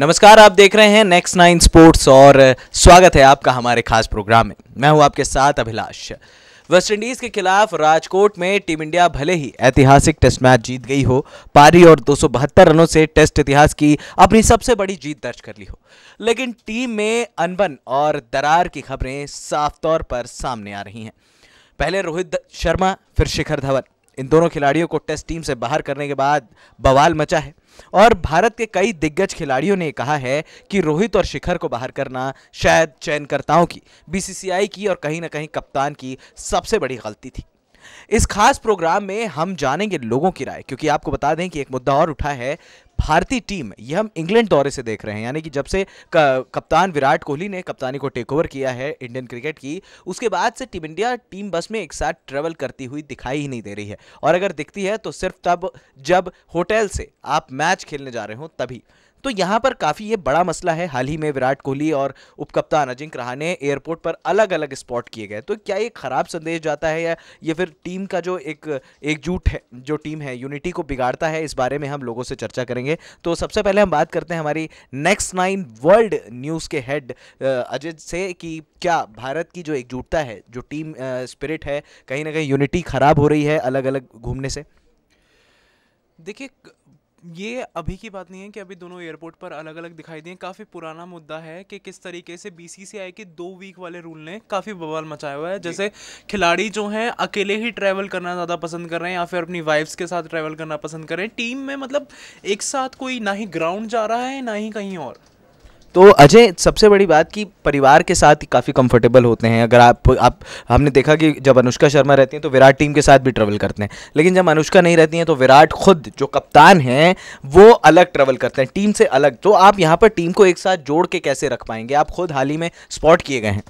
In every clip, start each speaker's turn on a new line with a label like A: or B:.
A: नमस्कार आप देख रहे हैं नेक्स्ट नाइन स्पोर्ट्स और स्वागत है आपका हमारे खास प्रोग्राम में मैं हूं आपके साथ अभिलाष वेस्टइंडीज़ के खिलाफ राजकोट में टीम इंडिया भले ही ऐतिहासिक टेस्ट मैच जीत गई हो पारी और दो रनों से टेस्ट इतिहास की अपनी सबसे बड़ी जीत दर्ज कर ली हो लेकिन टीम में अनबन और दरार की खबरें साफ तौर पर सामने आ रही हैं पहले रोहित शर्मा फिर शिखर धवन इन दोनों खिलाड़ियों को टेस्ट टीम से बाहर करने के बाद बवाल मचा है और भारत के कई दिग्गज खिलाड़ियों ने कहा है कि रोहित और शिखर को बाहर करना शायद चयनकर्ताओं की बीसीसीआई की और कहीं ना कहीं कप्तान की सबसे बड़ी गलती थी इस खास प्रोग्राम में हम जानेंगे लोगों की राय क्योंकि आपको बता दें कि एक मुद्दा और उठा है भारतीय टीम यह हम इंग्लैंड दौरे से देख रहे हैं यानी कि जब से कप्तान विराट कोहली ने कप्तानी को टेक ओवर किया है इंडियन क्रिकेट की उसके बाद से टीम इंडिया टीम बस में एक साथ ट्रेवल करती हुई दिखाई ही नहीं दे रही है और अगर दिखती है तो सिर्फ तब जब होटल से आप मैच खेलने जा रहे हो तभी तो यहाँ पर काफ़ी ये बड़ा मसला है हाल ही में विराट कोहली और उपकप्तान अजिंक रहाने एयरपोर्ट पर अलग अलग स्पॉट किए गए तो क्या ये ख़राब संदेश जाता है या ये फिर टीम का जो एक एकजुट है जो टीम है यूनिटी को बिगाड़ता है इस बारे में हम लोगों से चर्चा करेंगे तो सबसे पहले हम बात करते हैं हमारी नेक्स्ट नाइन वर्ल्ड न्यूज़ के हेड अजय से कि क्या भारत की जो एकजुटता है जो टीम स्पिरिट है कहीं ना कहीं यूनिटी ख़राब हो रही है अलग अलग घूमने से
B: देखिए ये अभी की बात नहीं है कि अभी दोनों एयरपोर्ट पर अलग अलग दिखाई दिए काफ़ी पुराना मुद्दा है कि किस तरीके से बीसीसीआई के दो वीक वाले रूल ने काफ़ी बवाल मचाया हुआ है जैसे खिलाड़ी जो हैं अकेले ही ट्रैवल करना ज़्यादा पसंद कर रहे हैं या फिर अपनी वाइफ्स के साथ ट्रैवल करना पसंद कर रहे हैं टीम में मतलब एक साथ कोई ना ही ग्राउंड जा रहा है ना ही कहीं और
A: तो अजय सबसे बड़ी बात कि परिवार के साथ ही काफ़ी कंफर्टेबल होते हैं अगर आप आप हमने देखा कि जब अनुष्का शर्मा रहती हैं तो विराट टीम के साथ भी ट्रैवल करते हैं लेकिन जब अनुष्का नहीं रहती हैं तो विराट खुद जो कप्तान हैं वो अलग ट्रैवल करते हैं टीम से अलग तो आप यहाँ पर टीम को एक साथ जोड़ के कैसे रख पाएंगे आप खुद हाल ही में स्पॉट किए गए हैं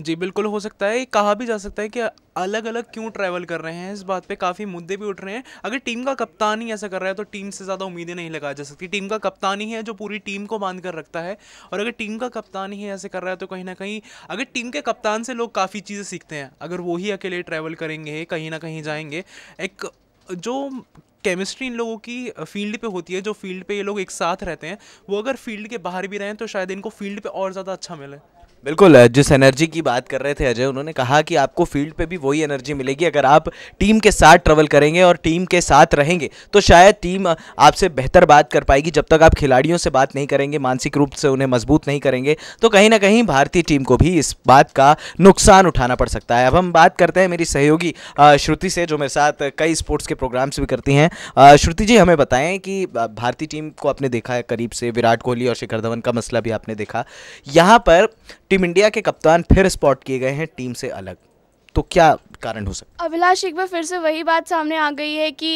B: जी बिल्कुल हो सकता है कहा भी जा सकता है कि अलग अलग क्यों ट्रैवल कर रहे हैं इस बात पे काफ़ी मुद्दे भी उठ रहे हैं अगर टीम का कप्तान ही ऐसा कर रहा है तो टीम से ज़्यादा उम्मीदें नहीं लगाई जा सकती टीम का कप्तान ही है जो पूरी टीम को बांध कर रखता है और अगर टीम का कप्तान ही ऐसे कर रहा है तो कहीं ना कहीं अगर टीम के कप्तान से लोग काफ़ी चीज़ें सीखते हैं अगर वो ही अकेले ट्रैवल करेंगे कहीं ना कहीं जाएंगे एक जो केमिस्ट्री इन लोगों की फील्ड पे होती है जो फील्ड पे ये लोग एक साथ रहते हैं वो अगर फील्ड के बाहर भी रहें तो शायद इनको फील्ड पे और ज़्यादा अच्छा मिले
A: बिल्कुल जिस एनर्जी की बात कर रहे थे अजय उन्होंने कहा कि आपको फील्ड पे भी वही एनर्जी मिलेगी अगर आप टीम के साथ ट्रेवल करेंगे और टीम के साथ रहेंगे तो शायद टीम आपसे बेहतर बात कर पाएगी जब तक आप खिलाड़ियों से बात नहीं करेंगे मानसिक रूप से उन्हें मजबूत नहीं करेंगे तो कहीं ना कहीं भारतीय टीम को भी इस बात का नुकसान उठाना पड़ सकता है अब हम बात करते हैं मेरी सहयोगी श्रुति से जो मेरे साथ कई स्पोर्ट्स के प्रोग्राम्स भी करती हैं श्रुति जी हमें बताएं कि भारतीय टीम को आपने देखा है करीब से विराट कोहली और शिखर धवन का मसला भी आपने देखा यहाँ पर टीम इंडिया के कप्तान फिर स्पॉट किए गए हैं टीम से अलग तो क्या कारण हो सकता
C: है अभिलाष एक बार फिर से वही बात सामने आ गई है कि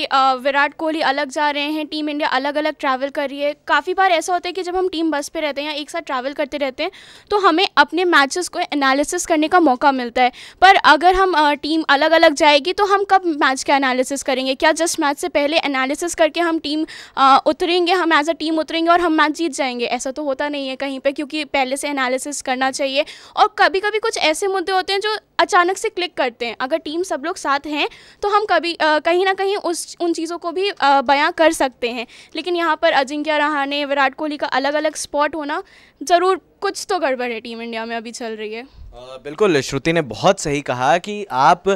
C: विराट कोहली अलग जा रहे हैं टीम इंडिया अलग अलग ट्रैवल कर रही है काफ़ी बार ऐसा होता है कि जब हम टीम बस पे रहते हैं या एक साथ ट्रैवल करते रहते हैं तो हमें अपने मैचेस को एनालिसिस करने का मौका मिलता है पर अगर हम टीम अलग अलग जाएगी तो हम कब मैच का एनालिसिस करेंगे क्या जस्ट मैच से पहले एनालिसिस करके हम टीम उतरेंगे हम एज अ टीम उतरेंगे और हम मैच जीत जाएंगे ऐसा तो होता नहीं है कहीं पर क्योंकि पहले से एनालिसिस करना चाहिए और कभी कभी कुछ ऐसे मुद्दे होते हैं जो अचानक से क्लिक करते हैं अगर अगर टीम सब लोग साथ हैं तो हम कभी कहीं ना कहीं उस उन चीज़ों को भी बयां कर सकते हैं लेकिन यहाँ पर अजिंक्य रहाणे विराट कोहली का अलग अलग स्पॉट होना ज़रूर कुछ तो गड़बड़ है टीम इंडिया में अभी चल रही है
A: बिल्कुल श्रुति ने बहुत सही कहा कि आप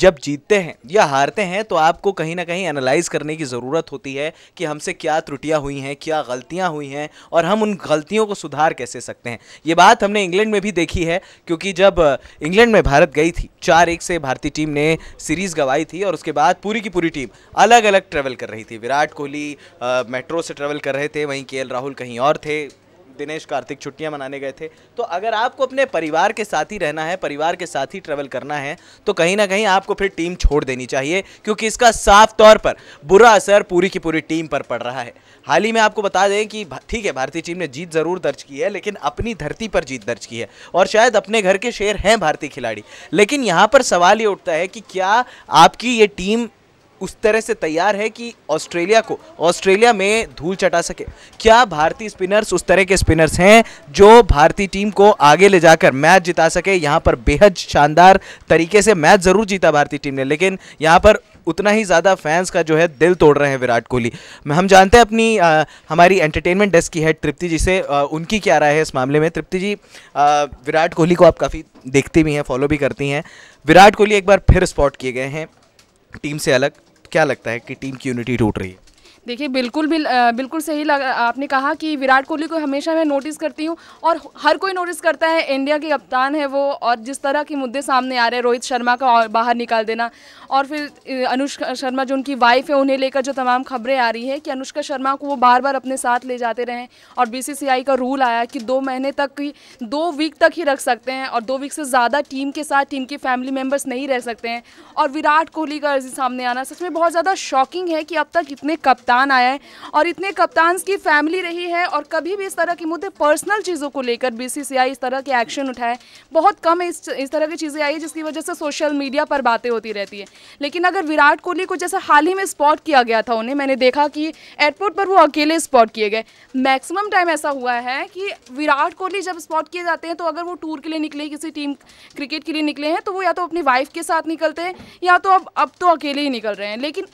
A: जब जीतते हैं या हारते हैं तो आपको कहीं ना कहीं एनालाइज करने की ज़रूरत होती है कि हमसे क्या त्रुटियां हुई हैं क्या गलतियां हुई हैं और हम उन गलतियों को सुधार कैसे सकते हैं ये बात हमने इंग्लैंड में भी देखी है क्योंकि जब इंग्लैंड में भारत गई थी चार एक से भारतीय टीम ने सीरीज़ गंवाई थी और उसके बाद पूरी की पूरी टीम अलग अलग ट्रैवल कर रही थी विराट कोहली मेट्रो से ट्रैवल कर रहे थे वहीं के राहुल कहीं और थे दिनेश कार्तिक छुट्टियां मनाने गए थे तो अगर आपको अपने परिवार के साथ ही रहना है परिवार के साथ ही ट्रेवल करना है तो कहीं ना कहीं आपको फिर टीम छोड़ देनी चाहिए क्योंकि इसका साफ तौर पर बुरा असर पूरी की पूरी टीम पर पड़ रहा है हाल ही में आपको बता दें कि ठीक है भारतीय टीम ने जीत ज़रूर दर्ज की है लेकिन अपनी धरती पर जीत दर्ज की है और शायद अपने घर के शेर हैं भारतीय खिलाड़ी लेकिन यहाँ पर सवाल ये उठता है कि क्या आपकी ये टीम उस तरह से तैयार है कि ऑस्ट्रेलिया को ऑस्ट्रेलिया में धूल चटा सके क्या भारतीय स्पिनर्स उस तरह के स्पिनर्स हैं जो भारतीय टीम को आगे ले जाकर मैच जिता सके यहाँ पर बेहद शानदार तरीके से मैच ज़रूर जीता भारतीय टीम ने लेकिन यहाँ पर उतना ही ज़्यादा फैंस का जो है दिल तोड़ रहे हैं विराट कोहली हम जानते हैं अपनी आ, हमारी एंटरटेनमेंट डेस्क की है तृप्ति जी से आ, उनकी क्या राय है इस मामले में तृप्ति जी आ, विराट कोहली को आप काफ़ी देखती भी हैं फॉलो भी करती हैं विराट कोहली एक बार फिर स्पॉट किए गए हैं टीम से अलग क्या लगता है कि टीम की यूनिटी टूट रही है
C: देखिए बिल्कुल भी बिल्कुल सही लग आपने कहा कि विराट कोहली को हमेशा मैं नोटिस करती हूँ और हर कोई नोटिस करता है इंडिया के कप्तान है वो और जिस तरह के मुद्दे सामने आ रहे हैं रोहित शर्मा का बाहर निकाल देना और फिर अनुष्का शर्मा जो उनकी वाइफ है उन्हें लेकर जो तमाम खबरें आ रही है कि अनुष्का शर्मा को वो बार बार अपने साथ ले जाते रहें और बी का रूल आया कि दो महीने तक ही दो वीक तक ही रख सकते हैं और दो वीक से ज़्यादा टीम के साथ टीम के फैमिली मेम्बर्स नहीं रह सकते हैं और विराट कोहली का सामने आना सच में बहुत ज़्यादा शॉकिंग है कि अब तक इतने कप्तान कप्तान आया है और इतने कप्तान की फैमिली रही है और कभी भी इस तरह के मुद्दे पर्सनल चीज़ों को लेकर बी इस तरह के एक्शन उठाए बहुत कम इस इस तरह की चीज़ें आई है जिसकी वजह से सोशल मीडिया पर बातें होती रहती है लेकिन अगर विराट कोहली को जैसे हाल ही में स्पॉट किया गया था उन्हें मैंने देखा कि एयरपोर्ट पर वो अकेले स्पॉट किए गए मैक्सिमम टाइम ऐसा हुआ है कि विराट कोहली जब स्पॉट किए जाते हैं तो अगर वो टूर के लिए निकले किसी टीम क्रिकेट के लिए निकले हैं तो वो या तो अपनी वाइफ के साथ निकलते हैं या तो अब अब तो अकेले ही निकल रहे हैं लेकिन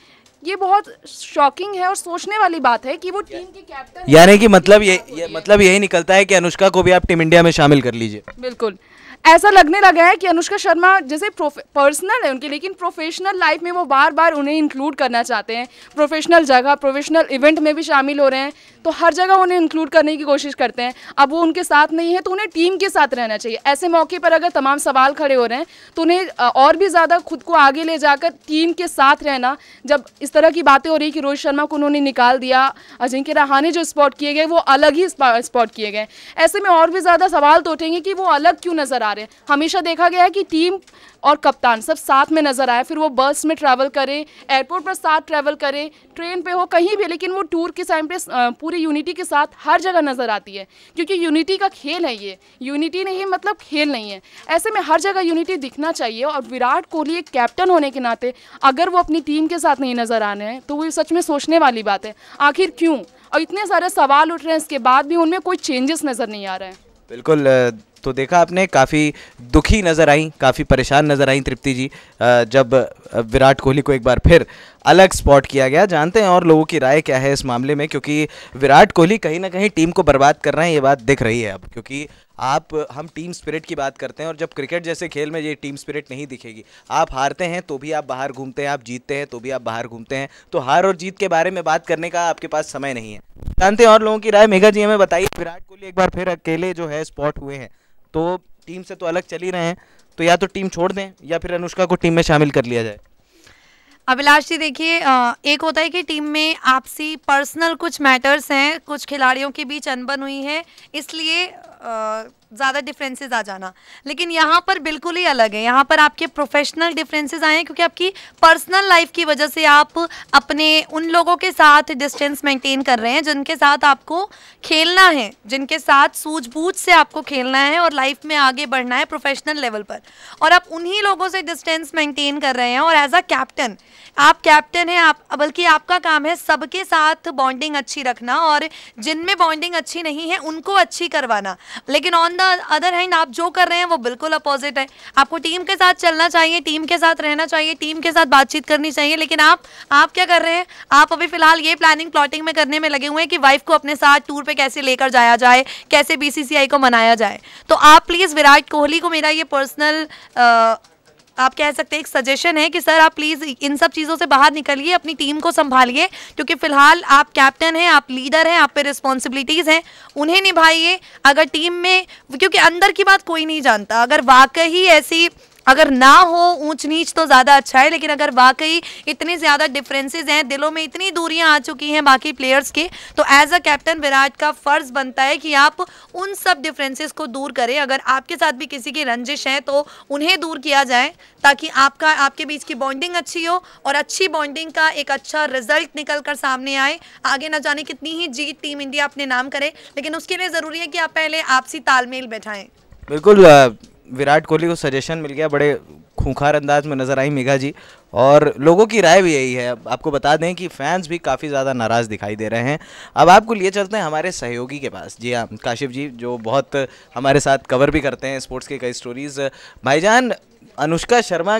C: ये बहुत शॉकिंग है और सोचने वाली बात है कि वो टीम की
A: कैप्टन यानी कि मतलब ये, ये मतलब यही निकलता है कि अनुष्का को भी आप टीम इंडिया में शामिल कर लीजिए
C: बिल्कुल ऐसा लगने लगा है कि अनुष्का शर्मा जैसे पर्सनल है उनके लेकिन प्रोफेशनल लाइफ में वो बार बार उन्हें इंक्लूड करना चाहते हैं प्रोफेशनल जगह प्रोफेशनल इवेंट में भी शामिल हो रहे हैं तो हर जगह उन्हें इंक्लूड करने की कोशिश करते हैं अब वो उनके साथ नहीं है तो उन्हें टीम के साथ रहना चाहिए ऐसे मौके पर अगर तमाम सवाल खड़े हो रहे हैं तो उन्हें और भी ज़्यादा खुद को आगे ले जाकर टीम के साथ रहना जब इस तरह की बातें हो रही कि रोहित शर्मा को उन्होंने निकाल दिया अजिंक्य रहाने जो स्पॉट किए गए वो अलग ही स्पॉट किए गए ऐसे में और भी ज़्यादा सवाल तो उठेंगे कि वो अलग क्यों नज़र आ रहे रहे हैं हमेशा देखा गया है कि टीम और कप्तान सब साथ में नज़र आए फिर वो बस में ट्रैवल करें एयरपोर्ट पर साथ ट्रैवल करें ट्रेन पे हो कहीं भी लेकिन वो टूर के टाइम पे पूरी यूनिटी के साथ हर जगह नज़र आती है क्योंकि यूनिटी का खेल है ये यूनिटी नहीं मतलब खेल नहीं है ऐसे में हर जगह यूनिटी दिखना चाहिए और विराट कोहली एक कैप्टन होने के नाते अगर वो अपनी टीम के साथ नहीं नज़र आने हैं तो वो सच में सोचने वाली बात है आखिर क्यों और इतने सारे सवाल उठ रहे हैं इसके बाद भी उनमें कोई चेंजेस नज़र नहीं आ रहे हैं
A: बिल्कुल तो देखा आपने काफ़ी दुखी नज़र आई काफ़ी परेशान नज़र आई तृप्ति जी जब विराट कोहली को एक बार फिर अलग स्पॉट किया गया जानते हैं और लोगों की राय क्या है इस मामले में क्योंकि विराट कोहली कहीं ना कहीं टीम को बर्बाद कर रहे हैं ये बात दिख रही है अब क्योंकि आप हम टीम स्पिरिट की बात करते हैं और जब क्रिकेट जैसे खेल में ये टीम स्पिरिट नहीं दिखेगी आप हारते हैं तो भी आप बाहर घूमते हैं आप जीतते हैं तो भी आप बाहर घूमते हैं तो हार और जीत के बारे में बात करने का आपके पास समय नहीं है जानते हैं और लोगों की राय मेघा जी हमें बताइए विराट कोहली एक बार फिर अकेले जो है स्पॉट हुए हैं तो टीम से तो अलग चल ही रहे हैं तो या तो टीम छोड़ दें या फिर अनुष्का को टीम में शामिल कर लिया जाए
D: अभिलाष जी देखिए एक होता है कि टीम में आपसी पर्सनल कुछ मैटर्स हैं कुछ खिलाड़ियों के बीच अनबन हुई है इसलिए ज़्यादा डिफरेंसेस आ जाना लेकिन यहाँ पर बिल्कुल ही अलग है यहाँ पर आपके प्रोफेशनल डिफरेंसेस आए हैं क्योंकि आपकी पर्सनल लाइफ की वजह से आप अपने उन लोगों के साथ डिस्टेंस मेंटेन कर रहे हैं जिनके साथ आपको खेलना है जिनके साथ सूझबूझ से आपको खेलना है और लाइफ में आगे बढ़ना है प्रोफेशनल लेवल पर और आप उन्हीं लोगों से डिस्टेंस मेंटेन कर रहे हैं और एज अ कैप्टन आप कैप्टन हैं आप बल्कि आपका काम है सबके साथ बॉन्डिंग अच्छी रखना और जिनमें बॉन्डिंग अच्छी नहीं है उनको अच्छी करवाना लेकिन ऑन द अदर हैंड आप जो कर रहे हैं वो बिल्कुल अपोजिट है आपको टीम के साथ चलना चाहिए टीम के साथ रहना चाहिए टीम के साथ बातचीत करनी चाहिए लेकिन आप आप क्या कर रहे हैं आप अभी फिलहाल ये प्लानिंग प्लॉटिंग में करने में लगे हुए हैं कि वाइफ को अपने साथ टूर पर कैसे लेकर जाया जाए कैसे बी को मनाया जाए तो आप प्लीज़ विराट कोहली को मेरा ये पर्सनल आप कह सकते हैं एक सजेशन है कि सर आप प्लीज़ इन सब चीज़ों से बाहर निकलिए अपनी टीम को संभालिए क्योंकि फिलहाल आप कैप्टन हैं आप लीडर हैं आप पे रिस्पॉन्सिबिलिटीज़ हैं उन्हें निभाइए अगर टीम में क्योंकि अंदर की बात कोई नहीं जानता अगर वाकई ऐसी अगर ना हो ऊंच नीच तो ज़्यादा अच्छा है लेकिन अगर वाकई इतने ज़्यादा डिफरेंसेस हैं दिलों में इतनी दूरियां आ चुकी हैं बाकी प्लेयर्स के तो एज अ कैप्टन विराट का फ़र्ज़ बनता है कि आप उन सब डिफरेंसेस को दूर करें अगर आपके साथ भी किसी की रंजिश है तो उन्हें दूर किया जाए ताकि आपका आपके बीच की बॉन्डिंग अच्छी हो और अच्छी बॉन्डिंग का एक अच्छा रिजल्ट निकल कर सामने आए आगे ना जाने कितनी ही जीत टीम इंडिया अपने नाम करे लेकिन उसके लिए ज़रूरी है कि आप पहले आपसी तालमेल बैठाएं
A: बिल्कुल विराट कोहली को सजेशन मिल गया बड़े खूंखार अंदाज में नज़र आई मेघा जी और लोगों की राय भी यही है आपको बता दें कि फैंस भी काफ़ी ज़्यादा नाराज़ दिखाई दे रहे हैं अब आपको लिए चलते हैं हमारे सहयोगी के पास जी हाँ काशिफ जी जो बहुत हमारे साथ कवर भी करते हैं स्पोर्ट्स के कई स्टोरीज़ भाईजान अनुष्का शर्मा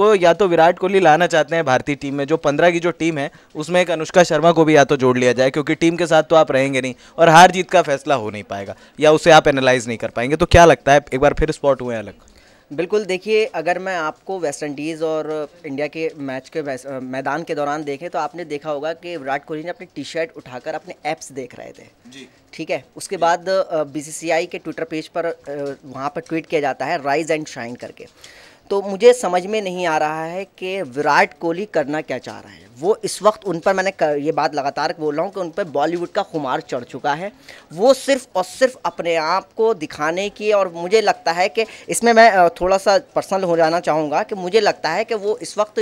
A: को या तो विराट कोहली लाना चाहते हैं भारतीय टीम में जो पंद्रह की जो टीम है उसमें एक अनुष्का शर्मा को भी या तो जोड़ लिया जाए क्योंकि टीम के साथ तो आप रहेंगे नहीं और हार जीत का फैसला हो नहीं पाएगा या उसे आप एनालाइज नहीं कर पाएंगे तो क्या लगता है एक बार फिर स्पॉट हुए अलग
E: बिल्कुल देखिए अगर मैं आपको वेस्ट इंडीज़ और इंडिया के मैच के मैदान के दौरान देखें तो आपने देखा होगा कि विराट कोहली ने अपनी टी शर्ट उठाकर अपने ऐप्स देख रहे थे जी ठीक है उसके बाद बीसीसीआई के ट्विटर पेज पर वहाँ पर ट्वीट किया जाता है राइज एंड शाइन करके तो मुझे समझ में नहीं आ रहा है कि विराट कोहली करना क्या चाह रहा है वो इस वक्त उन पर मैंने कर, ये बात लगातार बोल रहा हूँ कि उन पर बॉलीवुड का खुमार चढ़ चुका है वो सिर्फ और सिर्फ अपने आप को दिखाने की और मुझे लगता है कि इसमें मैं थोड़ा सा पर्सनल हो जाना चाहूँगा कि मुझे लगता है कि वो इस वक्त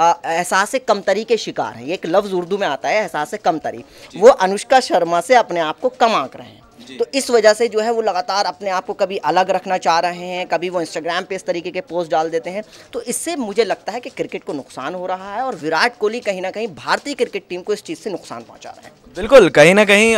E: एहसास कमतरी के शिकार हैं एक लफ्ज़ उर्दू में आता है एहसास कमतरी वो अनुष्का शर्मा से अपने आप को कम आँक रहे हैं तो इस वजह से जो है वो लगातार अपने आप को कभी अलग रखना चाह रहे हैं कभी वो इंस्टाग्राम पे इस तरीके के पोस्ट डाल देते हैं तो इससे मुझे लगता है कि क्रिकेट को नुकसान हो रहा है और विराट कोहली कहीं ना कहीं भारतीय क्रिकेट टीम को इस चीज़ से नुकसान पहुँचा रहे हैं
A: बिल्कुल कहीं ना कहीं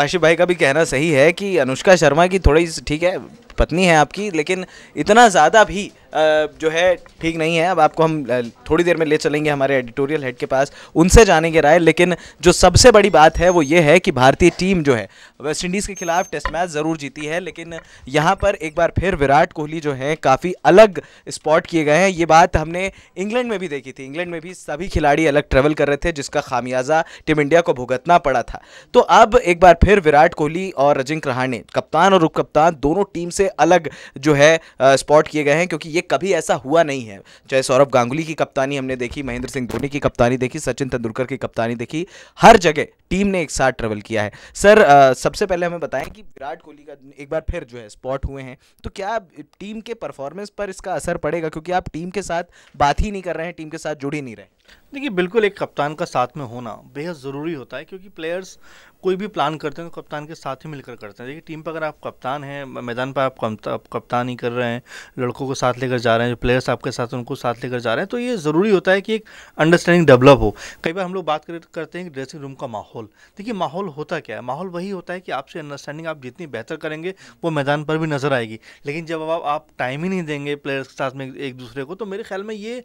A: आशिफ भाई का भी कहना सही है कि अनुष्का शर्मा की थोड़ी ठीक है पत्नी है आपकी लेकिन इतना ज़्यादा भी जो है ठीक नहीं है अब आपको हम थोड़ी देर में ले चलेंगे हमारे एडिटोरियल हेड के पास उनसे जानेंगे राय लेकिन जो सबसे बड़ी बात है वो ये है कि भारतीय टीम जो है वेस्ट इंडीज़ के खिलाफ टेस्ट मैच ज़रूर जीती है लेकिन यहाँ पर एक बार फिर विराट कोहली जो हैं काफ़ी अलग स्पॉट किए गए हैं ये बात हमने इंग्लैंड में भी देखी थी इंग्लैंड में भी सभी खिलाड़ी अलग ट्रेवल कर रहे थे जिसका खामियाजा टीम इंडिया को भुगतना पड़ा था तो अब एक बार फिर विराट कोहली और अजिंक रहाणे कप्तान और उपकप्तान दोनों टीम से अलग जो है स्पॉट किए गए हैं क्योंकि ये ये कभी ऐसा हुआ नहीं है चाहे सौरभ गांगुली की कप्तानी हमने देखी महेंद्र सिंह धोनी की कप्तानी देखी सचिन तेंदुलकर की कप्तानी देखी हर जगह टीम ने एक साथ ट्रेवल किया है सर आ, सबसे पहले हमें बताएं कि विराट कोहली का एक बार फिर जो है स्पॉट हुए हैं तो क्या टीम के परफॉर्मेंस पर इसका असर पड़ेगा
F: क्योंकि आप टीम के साथ बात ही नहीं कर रहे हैं टीम के साथ जुड़ ही नहीं रहे देखिए बिल्कुल एक कप्तान का साथ में होना बेहद ज़रूरी होता है क्योंकि प्लेयर्स कोई भी प्लान करते हैं तो कप्तान के साथ ही मिलकर करते हैं देखिए टीम पर अगर आप कप्तान हैं मैदान पर आप कप्तान ही कर रहे हैं लड़कों को साथ लेकर जा रहे हैं जो प्लेयर्स आपके साथ उनको साथ लेकर जा रहे हैं तो ये ज़रूरी होता है कि एक अंडरस्टैंडिंग डेवलप हो कई बार हम लोग बात करते हैं ड्रेसिंग रूम का माहौल देखिए माहौल होता क्या है माहौल वही होता है कि आपसे अंडरस्टैंडिंग आप जितनी बेहतर करेंगे वो मैदान पर भी नज़र आएगी लेकिन जब आप आप टाइम ही नहीं देंगे प्लेयर्स के साथ में एक दूसरे को तो मेरे ख्याल में ये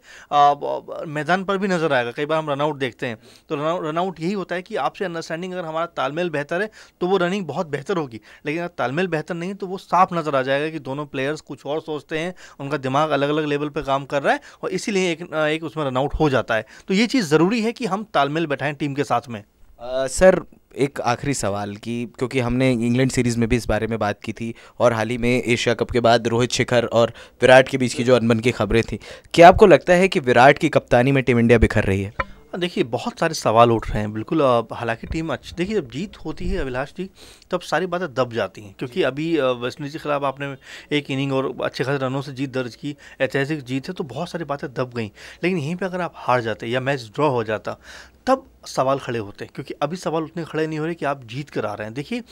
F: मैदान पर भी नज़र आएगा कई बार हम रनआउट देखते हैं तो रनआउट यही होता है कि आपसे अंडरस्टैंडिंग अगर हमारा तालमेल बेहतर है तो वो रनिंग बहुत बेहतर होगी लेकिन अगर तालमेल बेहतर नहीं तो वो साफ नज़र आ जाएगा कि दोनों प्लेयर्स कुछ और सोचते हैं उनका दिमाग अलग अलग लेवल पर काम कर रहा है और इसीलिए एक, एक उसमें रनआउट हो जाता है तो ये चीज़ ज़रूरी है कि हम तालमेल बैठाएं टीम के साथ में
A: सर एक आखिरी सवाल कि क्योंकि हमने इंग्लैंड सीरीज़ में भी इस बारे में बात की थी और हाल ही में एशिया कप के बाद रोहित शिखर और विराट के बीच की जो अनबन की खबरें थी क्या आपको लगता है कि विराट की कप्तानी में टीम इंडिया बिखर रही है
F: हाँ, देखिए बहुत सारे सवाल उठ रहे हैं बिल्कुल हालांकि टीम अच्छी देखिए जब जीत होती है अभिलाष जी तब सारी बातें दब जाती हैं क्योंकि अभी वेस्ट इंडीज़ के खिलाफ आपने एक इनिंग और अच्छे खासे रनों से जीत दर्ज की ऐतिहासिक जीत है तो बहुत सारी बातें दब गई लेकिन यहीं पर अगर आप हार जाते या मैच ड्रॉ हो जाता तब सवाल खड़े होते हैं क्योंकि अभी सवाल उतने खड़े नहीं हो रहे कि आप जीत कर आ रहे हैं देखिए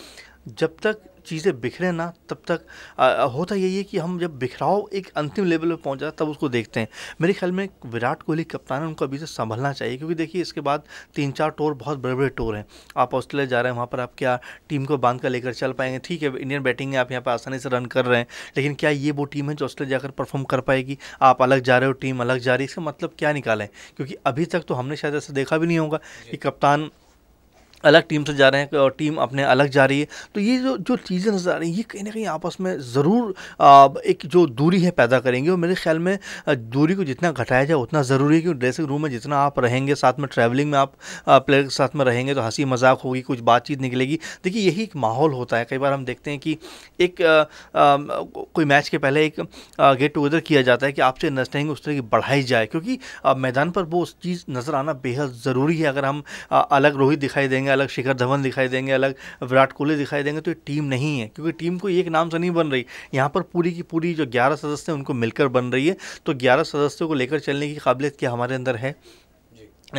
F: जब तक चीज़ें बिखरे ना तब तक आ, होता यही है कि हम जब बिखराव एक अंतिम लेवल पर पहुंच जाता तब उसको देखते हैं मेरे ख्याल में विराट कोहली कप्तान है उनको अभी से संभलना चाहिए क्योंकि देखिए इसके बाद तीन चार टोर बहुत बड़े बड़े टोर हैं आप ऑस्ट्रेलिया जा रहे हैं वहाँ पर आप क्या टीम को बांध कर लेकर चल पाएंगे ठीक है इंडियन बैटिंग है आप यहाँ पर आसानी से रन कर रहे हैं लेकिन क्या ये वो टीम है जो ऑस्ट्रेलिया जाकर परफॉर्म कर पाएगी आप अलग जा रहे हो टीम अलग जा रही है इसका मतलब क्या निकालें क्योंकि अभी तक तो हमने शायद ऐसा देखा भी नहीं होगा कि कप्तान अलग टीम से जा रहे हैं और टीम अपने अलग जा रही है तो ये जो जो चीज़ें नज़र आ रही हैं ये कहीं ना कहीं आपस में ज़रूर एक जो दूरी है पैदा करेंगे और मेरे ख्याल में दूरी को जितना घटाया जाए उतना ज़रूरी है कि ड्रेसिंग रूम में जितना आप रहेंगे साथ में ट्रैवलिंग में आप प्लेयर के साथ में रहेंगे तो हंसी मजाक होगी कुछ बातचीत निकलेगी देखिए यही एक माहौल होता है कई बार हम देखते हैं कि एक कोई मैच के पहले एक गेट टुगेदर किया जाता है कि आपसे अंडरस्टैंडिंग उस तरह की बढ़ाई जाए क्योंकि मैदान पर वो उस चीज़ नज़र आना बेहद ज़रूरी है अगर हम अलग रोहित दिखाई देंगे अलग शिखर धवन दिखाई देंगे अलग विराट कोहली दिखाई देंगे तो ये टीम नहीं है क्योंकि टीम को एक नाम से नहीं बन रही यहाँ पर पूरी की पूरी जो ग्यारह सदस्य हैं उनको मिलकर बन रही है तो ग्यारह सदस्यों को लेकर चलने की काबिलियत क्या हमारे अंदर है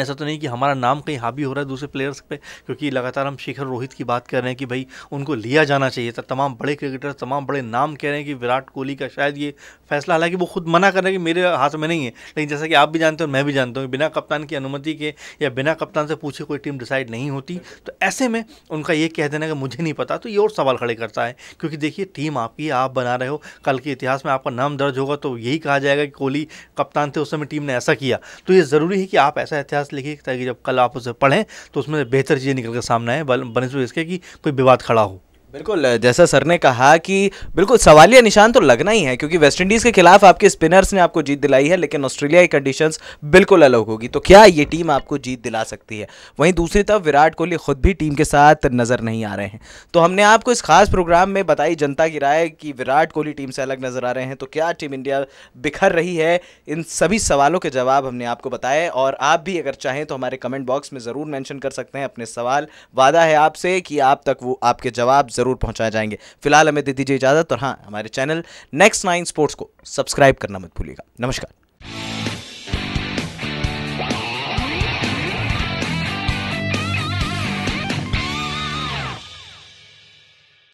F: ऐसा तो नहीं कि हमारा नाम कहीं हावी हो रहा है दूसरे प्लेयर्स पे क्योंकि लगातार हम शिखर रोहित की बात कर रहे हैं कि भाई उनको लिया जाना चाहिए था तमाम बड़े क्रिकेटर तमाम बड़े नाम कह रहे हैं कि विराट कोहली का शायद ये फैसला हालांकि वो खुद मना कर रहे हैं कि मेरे हाथ में नहीं है लेकिन जैसा कि आप भी जानते हो मैं भी जानता हूँ बिना कप्तान की अनुमति के या बिना कप्तान से पूछे कोई टीम डिसाइड नहीं होती तो ऐसे में उनका ये कह देना कि मुझे नहीं पता तो ये और सवाल खड़े करता है क्योंकि देखिए टीम आपकी आप बना रहे हो कल के इतिहास में आपका नाम दर्ज होगा तो यही कहा जाएगा कि कोहली कप्तान थे उस समय टीम ने ऐसा किया तो ये ज़रूरी है कि आप ऐसा इतिहास प्रयास लिखिए ताकि जब कल आप उसे पढ़ें तो उसमें बेहतर चीज़ें निकल कर सामने आए बनस्बत तो इसके कि कोई विवाद खड़ा हो
A: बिल्कुल जैसा सर ने कहा कि बिल्कुल सवालिया निशान तो लगना ही है क्योंकि वेस्टइंडीज़ के खिलाफ आपके स्पिनर्स ने आपको जीत दिलाई है लेकिन ऑस्ट्रेलिया की कंडीशंस बिल्कुल अलग होगी तो क्या ये टीम आपको जीत दिला सकती है वहीं दूसरी तरफ विराट कोहली खुद भी टीम के साथ नज़र नहीं आ रहे हैं तो हमने आपको इस खास प्रोग्राम में बताई जनता की राय कि विराट कोहली टीम से अलग नज़र आ रहे हैं तो क्या टीम इंडिया बिखर रही है इन सभी सवालों के जवाब हमने आपको बताए और आप भी अगर चाहें तो हमारे कमेंट बॉक्स में ज़रूर मैंशन कर सकते हैं अपने सवाल वादा है आपसे कि आप तक वो आपके जवाब ज़रूर ज़रूर पहुंचाए जाएंगे फिलहाल हमें दे दीजिए इजाज़त और हाँ हमारे चैनल नेक्स्ट नाइन स्पोर्ट्स को सब्सक्राइब करना मत भूलिएगा
F: नमस्कार